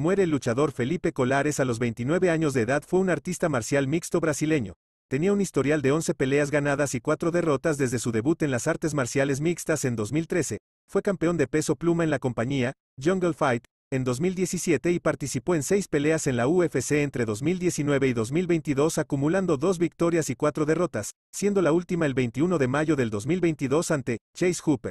muere el luchador Felipe Colares a los 29 años de edad fue un artista marcial mixto brasileño. Tenía un historial de 11 peleas ganadas y 4 derrotas desde su debut en las artes marciales mixtas en 2013, fue campeón de peso pluma en la compañía, Jungle Fight, en 2017 y participó en 6 peleas en la UFC entre 2019 y 2022 acumulando 2 victorias y 4 derrotas, siendo la última el 21 de mayo del 2022 ante Chase Hooper.